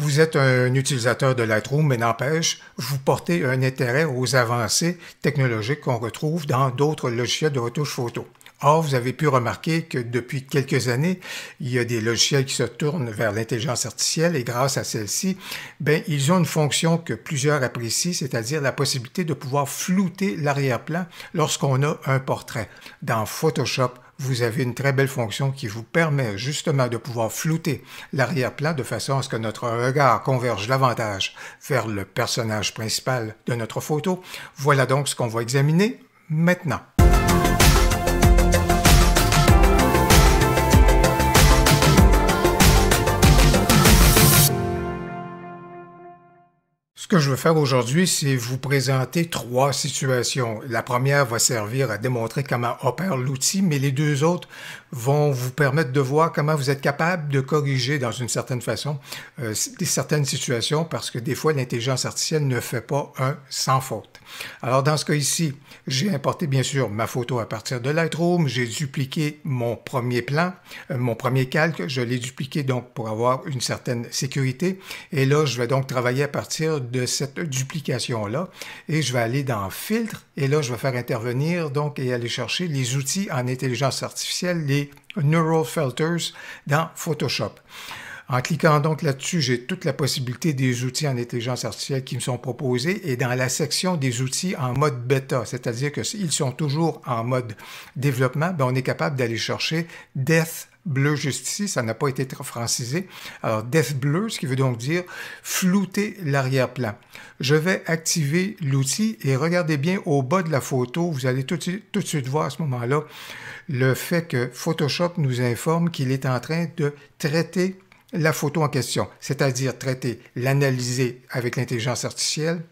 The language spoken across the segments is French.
Vous êtes un utilisateur de Lightroom, mais n'empêche, vous portez un intérêt aux avancées technologiques qu'on retrouve dans d'autres logiciels de retouche photo. Or, vous avez pu remarquer que depuis quelques années, il y a des logiciels qui se tournent vers l'intelligence artificielle et grâce à celle-ci, ben, ils ont une fonction que plusieurs apprécient, c'est-à-dire la possibilité de pouvoir flouter l'arrière-plan lorsqu'on a un portrait. Dans Photoshop, vous avez une très belle fonction qui vous permet justement de pouvoir flouter l'arrière-plan de façon à ce que notre regard converge davantage vers le personnage principal de notre photo. Voilà donc ce qu'on va examiner maintenant. Ce que je veux faire aujourd'hui, c'est vous présenter trois situations. La première va servir à démontrer comment opère l'outil, mais les deux autres vont vous permettre de voir comment vous êtes capable de corriger dans une certaine façon euh, certaines situations parce que des fois l'intelligence artificielle ne fait pas un sans faute. Alors dans ce cas ici, j'ai importé bien sûr ma photo à partir de Lightroom, j'ai dupliqué mon premier plan, euh, mon premier calque, je l'ai dupliqué donc pour avoir une certaine sécurité et là je vais donc travailler à partir de cette duplication là et je vais aller dans filtre et là je vais faire intervenir donc et aller chercher les outils en intelligence artificielle, Neural Filters dans Photoshop. En cliquant donc là-dessus, j'ai toute la possibilité des outils en intelligence artificielle qui me sont proposés et dans la section des outils en mode bêta, c'est-à-dire que s'ils sont toujours en mode développement, ben, on est capable d'aller chercher Death bleu juste ici, ça n'a pas été francisé. Alors Death bleu, ce qui veut donc dire flouter l'arrière-plan. Je vais activer l'outil et regardez bien au bas de la photo, vous allez tout de suite, tout de suite voir à ce moment-là le fait que Photoshop nous informe qu'il est en train de traiter la photo en question, c'est-à-dire traiter, l'analyser avec l'intelligence artificielle,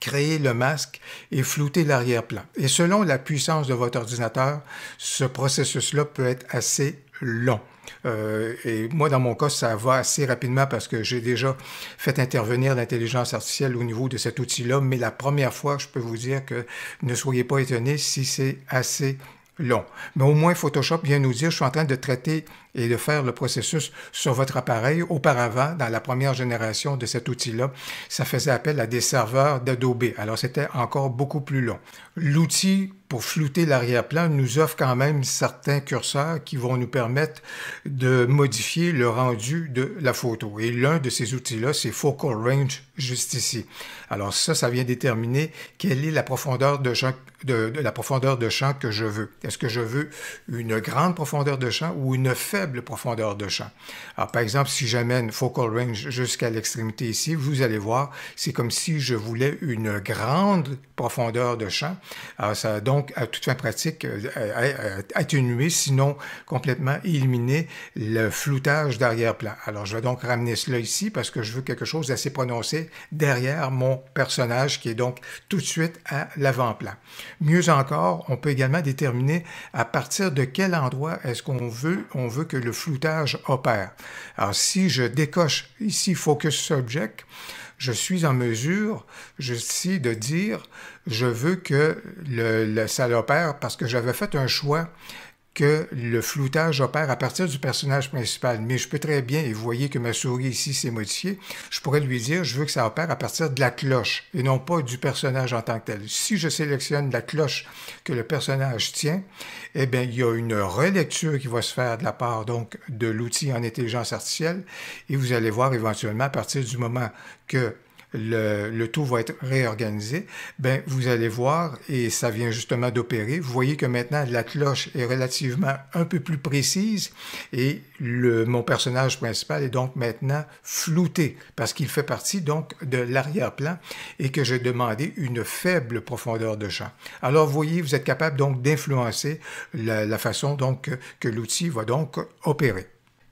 créer le masque et flouter l'arrière-plan. Et selon la puissance de votre ordinateur, ce processus-là peut être assez long. Euh, et moi, dans mon cas, ça va assez rapidement parce que j'ai déjà fait intervenir l'intelligence artificielle au niveau de cet outil-là, mais la première fois, je peux vous dire que ne soyez pas étonnés si c'est assez long. Mais au moins, Photoshop vient nous dire, je suis en train de traiter et de faire le processus sur votre appareil. Auparavant, dans la première génération de cet outil-là, ça faisait appel à des serveurs d'Adobe. Alors, c'était encore beaucoup plus long. L'outil pour flouter l'arrière-plan, nous offre quand même certains curseurs qui vont nous permettre de modifier le rendu de la photo. Et l'un de ces outils-là, c'est Focal Range, juste ici. Alors ça, ça vient déterminer quelle est la profondeur de champ, la profondeur de champ que je veux. Est-ce que je veux une grande profondeur de champ ou une faible profondeur de champ? Alors par exemple, si j'amène Focal Range jusqu'à l'extrémité ici, vous allez voir, c'est comme si je voulais une grande profondeur de champ. ça donc donc à toute fin pratique, euh, euh, euh, atténuer, sinon complètement éliminer le floutage d'arrière-plan. Alors je vais donc ramener cela ici parce que je veux quelque chose d'assez prononcé derrière mon personnage qui est donc tout de suite à l'avant-plan. Mieux encore, on peut également déterminer à partir de quel endroit est-ce qu'on veut, on veut que le floutage opère. Alors si je décoche ici Focus Subject, je suis en mesure, je suis de dire, je veux que le, le salopère, parce que j'avais fait un choix que le floutage opère à partir du personnage principal. Mais je peux très bien, et vous voyez que ma souris ici s'est modifiée, je pourrais lui dire, je veux que ça opère à partir de la cloche et non pas du personnage en tant que tel. Si je sélectionne la cloche que le personnage tient, eh bien, il y a une relecture qui va se faire de la part donc de l'outil en intelligence artificielle et vous allez voir éventuellement à partir du moment que le, tout va être réorganisé, ben vous allez voir, et ça vient justement d'opérer, vous voyez que maintenant la cloche est relativement un peu plus précise et le, mon personnage principal est donc maintenant flouté parce qu'il fait partie donc de l'arrière-plan et que j'ai demandé une faible profondeur de champ. Alors vous voyez, vous êtes capable donc d'influencer la, la façon donc que l'outil va donc opérer.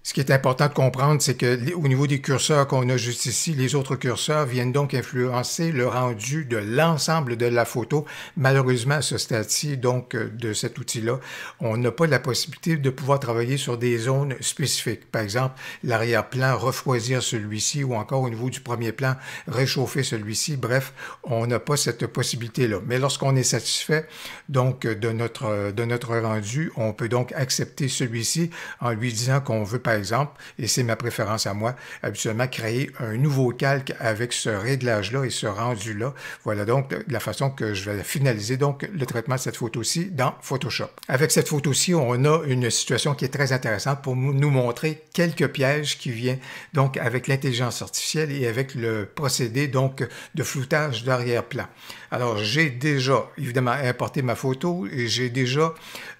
Ce qui est important de comprendre, c'est que au niveau des curseurs qu'on a juste ici, les autres curseurs viennent donc influencer le rendu de l'ensemble de la photo. Malheureusement, à ce stade-ci, donc euh, de cet outil-là, on n'a pas la possibilité de pouvoir travailler sur des zones spécifiques. Par exemple, l'arrière-plan, refroidir celui-ci, ou encore au niveau du premier plan, réchauffer celui-ci. Bref, on n'a pas cette possibilité-là. Mais lorsqu'on est satisfait donc de notre de notre rendu, on peut donc accepter celui-ci en lui disant qu'on veut exemple, et c'est ma préférence à moi, habituellement créer un nouveau calque avec ce réglage-là et ce rendu-là. Voilà donc la façon que je vais finaliser donc le traitement de cette photo-ci dans Photoshop. Avec cette photo-ci, on a une situation qui est très intéressante pour nous montrer quelques pièges qui viennent donc avec l'intelligence artificielle et avec le procédé donc de floutage d'arrière-plan. Alors j'ai déjà évidemment importé ma photo et j'ai déjà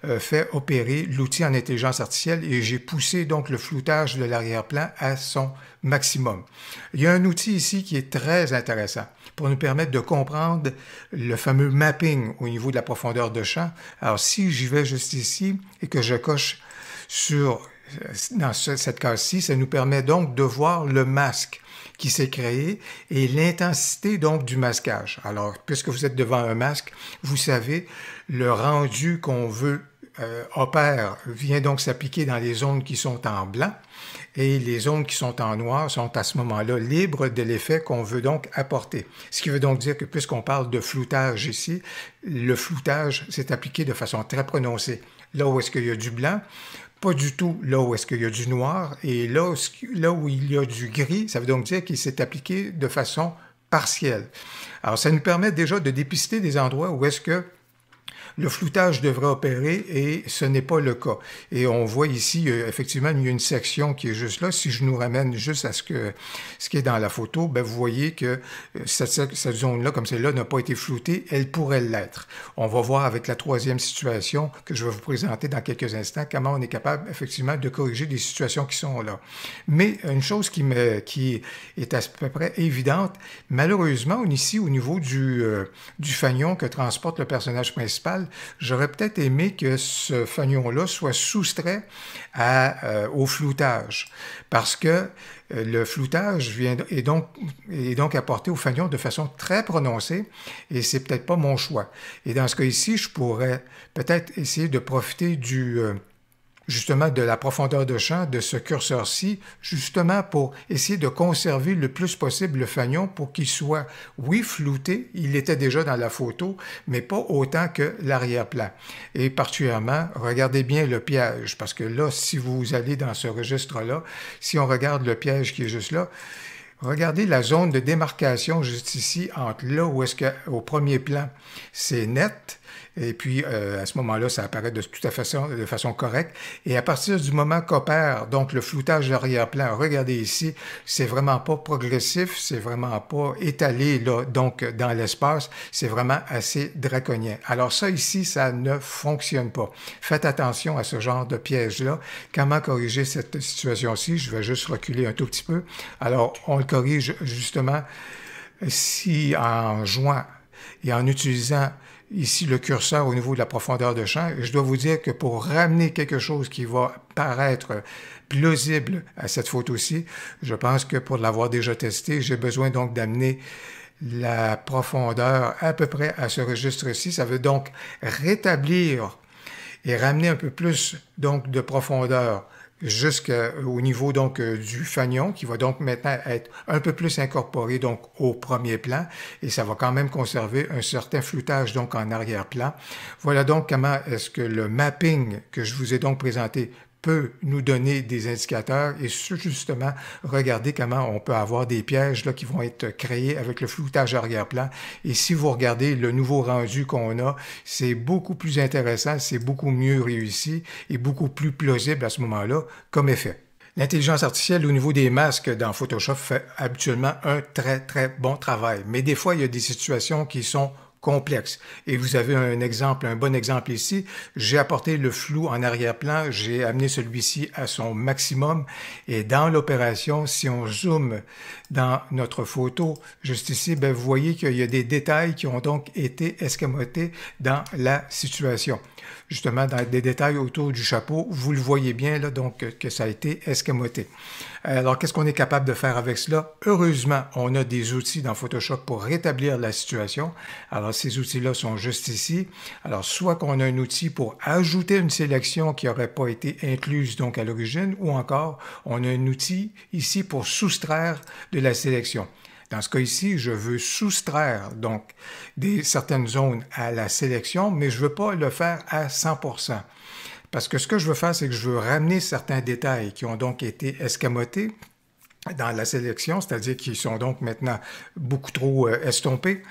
euh, fait opérer l'outil en intelligence artificielle et j'ai poussé donc le floutage de l'arrière-plan à son maximum. Il y a un outil ici qui est très intéressant pour nous permettre de comprendre le fameux mapping au niveau de la profondeur de champ. Alors si j'y vais juste ici et que je coche sur euh, dans cette case-ci, ça nous permet donc de voir le masque qui s'est créé et l'intensité donc du masquage. Alors, puisque vous êtes devant un masque, vous savez le rendu qu'on veut euh, opère vient donc s'appliquer dans les zones qui sont en blanc et les zones qui sont en noir sont à ce moment-là libres de l'effet qu'on veut donc apporter. Ce qui veut donc dire que puisqu'on parle de floutage ici, le floutage s'est appliqué de façon très prononcée. Là où est-ce qu'il y a du blanc, pas du tout là où est-ce qu'il y a du noir, et là, là où il y a du gris, ça veut donc dire qu'il s'est appliqué de façon partielle. Alors ça nous permet déjà de dépister des endroits où est-ce que le floutage devrait opérer et ce n'est pas le cas. Et on voit ici, euh, effectivement, il y a une section qui est juste là. Si je nous ramène juste à ce, que, ce qui est dans la photo, ben, vous voyez que euh, cette, zone-là, comme celle-là, n'a pas été floutée. Elle pourrait l'être. On va voir avec la troisième situation que je vais vous présenter dans quelques instants comment on est capable, effectivement, de corriger des situations qui sont là. Mais une chose qui, me, qui est à peu près évidente, malheureusement, on ici, au niveau du, euh, du fanion que transporte le personnage principal, j'aurais peut-être aimé que ce fanion-là soit soustrait euh, au floutage, parce que euh, le floutage vient, est, donc, est donc apporté au fanion de façon très prononcée et c'est peut-être pas mon choix. Et dans ce cas ici, je pourrais peut-être essayer de profiter du, euh, justement de la profondeur de champ de ce curseur-ci, justement pour essayer de conserver le plus possible le fanion pour qu'il soit, oui, flouté, il était déjà dans la photo, mais pas autant que l'arrière-plan. Et particulièrement, regardez bien le piège, parce que là, si vous allez dans ce registre-là, si on regarde le piège qui est juste là, Regardez la zone de démarcation juste ici, entre là où est-ce qu'au premier plan, c'est net, et puis, euh, à ce moment-là, ça apparaît de toute façon, de façon correcte. Et à partir du moment qu'opère, donc le floutage d'arrière-plan, regardez ici, c'est vraiment pas progressif, c'est vraiment pas étalé, là, donc dans l'espace, c'est vraiment assez draconien. Alors ça, ici, ça ne fonctionne pas. Faites attention à ce genre de piège-là. Comment corriger cette situation-ci? Je vais juste reculer un tout petit peu. Alors, on le corrige justement si en jouant et en utilisant ici le curseur au niveau de la profondeur de champ. Je dois vous dire que pour ramener quelque chose qui va paraître plausible à cette photo ci je pense que pour l'avoir déjà testé, j'ai besoin donc d'amener la profondeur à peu près à ce registre-ci. Ça veut donc rétablir et ramener un peu plus donc de profondeur jusqu'au niveau donc euh, du fanion qui va donc maintenant être un peu plus incorporé donc au premier plan et ça va quand même conserver un certain floutage donc en arrière-plan. Voilà donc comment est-ce que le mapping que je vous ai donc présenté peut nous donner des indicateurs et justement regarder comment on peut avoir des pièges là, qui vont être créés avec le floutage arrière-plan. Et si vous regardez le nouveau rendu qu'on a, c'est beaucoup plus intéressant, c'est beaucoup mieux réussi et beaucoup plus plausible à ce moment-là comme effet. L'intelligence artificielle au niveau des masques dans Photoshop fait habituellement un très très bon travail, mais des fois il y a des situations qui sont et vous avez un exemple, un bon exemple ici. J'ai apporté le flou en arrière-plan, j'ai amené celui-ci à son maximum. Et dans l'opération, si on zoome dans notre photo, juste ici, ben, vous voyez qu'il y a des détails qui ont donc été escamotés dans la situation. Justement, dans des détails autour du chapeau, vous le voyez bien, là, donc, que ça a été escamoté. Alors, qu'est-ce qu'on est capable de faire avec cela? Heureusement, on a des outils dans Photoshop pour rétablir la situation. Alors, ces outils-là sont juste ici. Alors, soit qu'on a un outil pour ajouter une sélection qui n'aurait pas été incluse, donc, à l'origine, ou encore, on a un outil ici pour soustraire de sélection. Dans ce cas ici, je veux soustraire donc des, certaines zones à la sélection, mais je ne veux pas le faire à 100%. Parce que ce que je veux faire, c'est que je veux ramener certains détails qui ont donc été escamotés dans la sélection, c'est-à-dire qu'ils sont donc maintenant beaucoup trop euh, estompés.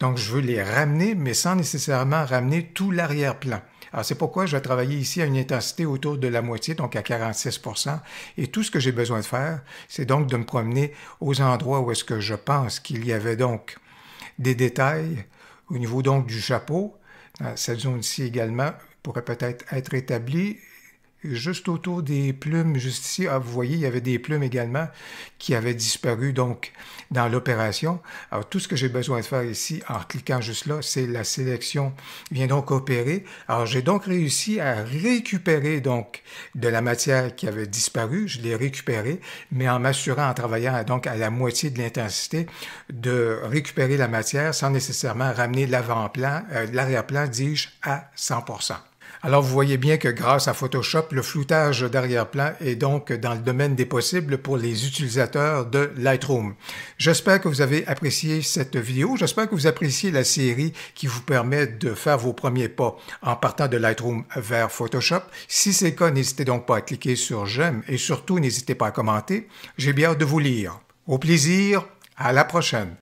Donc je veux les ramener, mais sans nécessairement ramener tout l'arrière-plan. Alors, c'est pourquoi je vais travailler ici à une intensité autour de la moitié, donc à 46 Et tout ce que j'ai besoin de faire, c'est donc de me promener aux endroits où est-ce que je pense qu'il y avait donc des détails au niveau donc du chapeau. Cette zone-ci également pourrait peut-être être établie juste autour des plumes, juste ici, ah, vous voyez, il y avait des plumes également qui avaient disparu donc dans l'opération. Alors tout ce que j'ai besoin de faire ici en cliquant juste là, c'est la sélection vient donc opérer. Alors j'ai donc réussi à récupérer donc de la matière qui avait disparu, je l'ai récupérée, mais en m'assurant en travaillant donc à la moitié de l'intensité de récupérer la matière sans nécessairement ramener l'avant-plan, euh, l'arrière-plan dis-je à 100%. Alors vous voyez bien que grâce à Photoshop, le floutage d'arrière-plan est donc dans le domaine des possibles pour les utilisateurs de Lightroom. J'espère que vous avez apprécié cette vidéo. J'espère que vous appréciez la série qui vous permet de faire vos premiers pas en partant de Lightroom vers Photoshop. Si c'est le cas, n'hésitez donc pas à cliquer sur j'aime et surtout n'hésitez pas à commenter. J'ai bien hâte de vous lire. Au plaisir, à la prochaine.